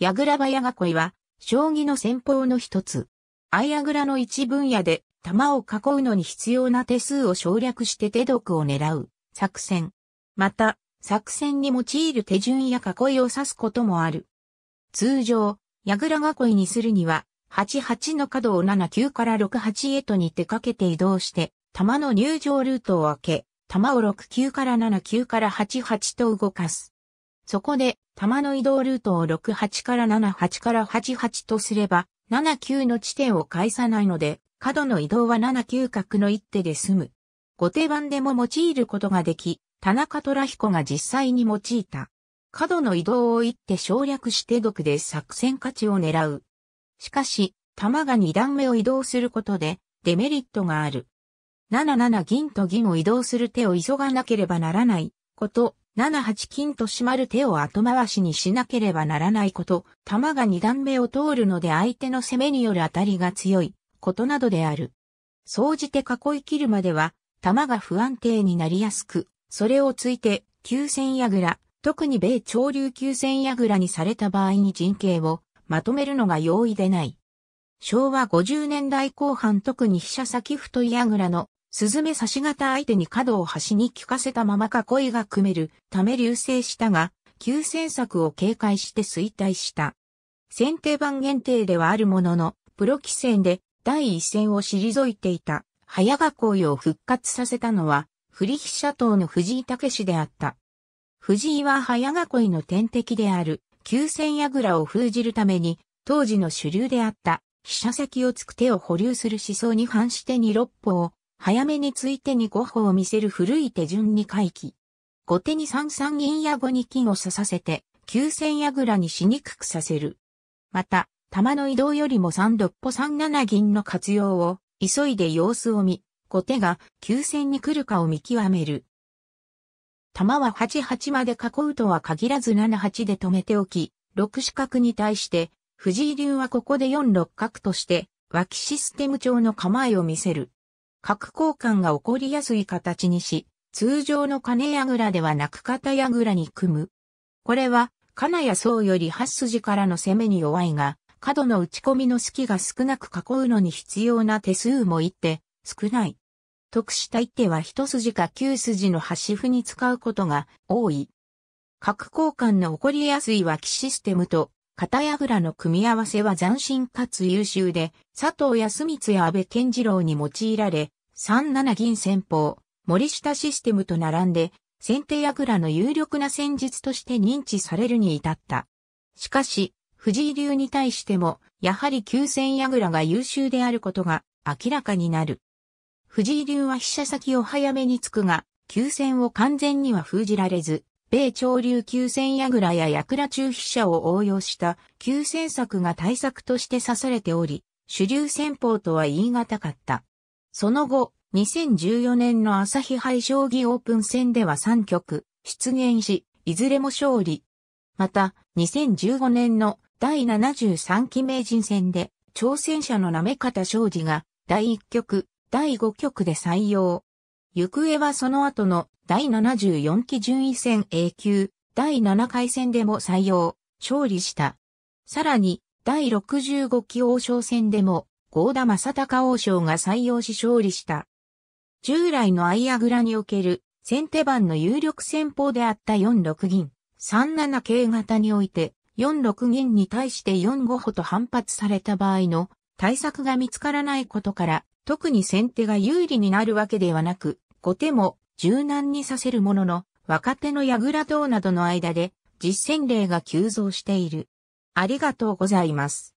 矢倉場矢囲は、将棋の戦法の一つ。相矢倉の一分野で、玉を囲うのに必要な手数を省略して手毒を狙う、作戦。また、作戦に用いる手順や囲いを指すこともある。通常、矢倉囲いにするには、88の角を79から68へとに出かけて移動して、玉の入場ルートを開け、玉を69から79から88と動かす。そこで、玉の移動ルートを68から78から88とすれば、79の地点を返さないので、角の移動は79角の一手で済む。後手番でも用いることができ、田中虎彦が実際に用いた。角の移動を一手省略して毒で作戦価値を狙う。しかし、玉が2段目を移動することで、デメリットがある。77銀と銀を移動する手を急がなければならないこと7八金と締まる手を後回しにしなければならないこと、弾が2段目を通るので相手の攻めによる当たりが強いことなどである。総じて囲い切るまでは、弾が不安定になりやすく、それをついて、急戦矢倉、特に米潮流急戦矢倉にされた場合に陣形をまとめるのが容易でない。昭和50年代後半特に飛車先太い矢倉のスズメ差し型相手に角を端に効かせたまま囲いが組めるため流星したが、急戦策を警戒して衰退した。先定番限定ではあるものの、プロ棋戦で第一戦を退いていた早囲いを復活させたのは、振り飛車党の藤井武であった。藤井は早囲いの天敵である、急戦倉を封じるために、当時の主流であった、飛車先を突く手を保留する思想に反して二六歩を早めについてに5歩を見せる古い手順に回帰。後手に3三銀や5に金を刺させて、9000戦矢倉にしにくくさせる。また、玉の移動よりも3六歩3七銀の活用を、急いで様子を見、後手が9000に来るかを見極める。玉は8八まで囲うとは限らず7八で止めておき、6四角に対して、藤井流はここで4六角として、脇システム調の構えを見せる。角交換が起こりやすい形にし、通常の金櫓ではなく片櫓に組む。これは、金や層より8筋からの攻めに弱いが、角の打ち込みの隙が少なく囲うのに必要な手数も一手、少ない。得した一手は一筋か九筋の端歩に使うことが多い。角交換の起こりやすい脇システムと、片櫓の組み合わせは斬新かつ優秀で、佐藤康光や安倍健次郎に用いられ、3七銀戦法、森下システムと並んで、先手矢倉の有力な戦術として認知されるに至った。しかし、藤井流に対しても、やはり急戦矢倉が優秀であることが明らかになる。藤井流は飛車先を早めに突くが、急戦を完全には封じられず、米潮流急戦矢倉や矢倉中飛車を応用した急戦策が対策として指されており、主流戦法とは言い難かった。その後、2014年の朝日杯将棋オープン戦では3局、出現し、いずれも勝利。また、2015年の第73期名人戦で、挑戦者のめ方庄司が、第1局、第5局で採用。行方はその後の第74期順位戦 A 級、第7回戦でも採用、勝利した。さらに、第65期王将戦でも、郷田正隆王将が採用し勝利した。従来のアイアグラにおける先手番の有力戦法であった4六銀、3七桂型において、4六銀に対して4五歩と反発された場合の対策が見つからないことから、特に先手が有利になるわけではなく、後手も柔軟にさせるものの、若手の矢倉等などの間で実践例が急増している。ありがとうございます。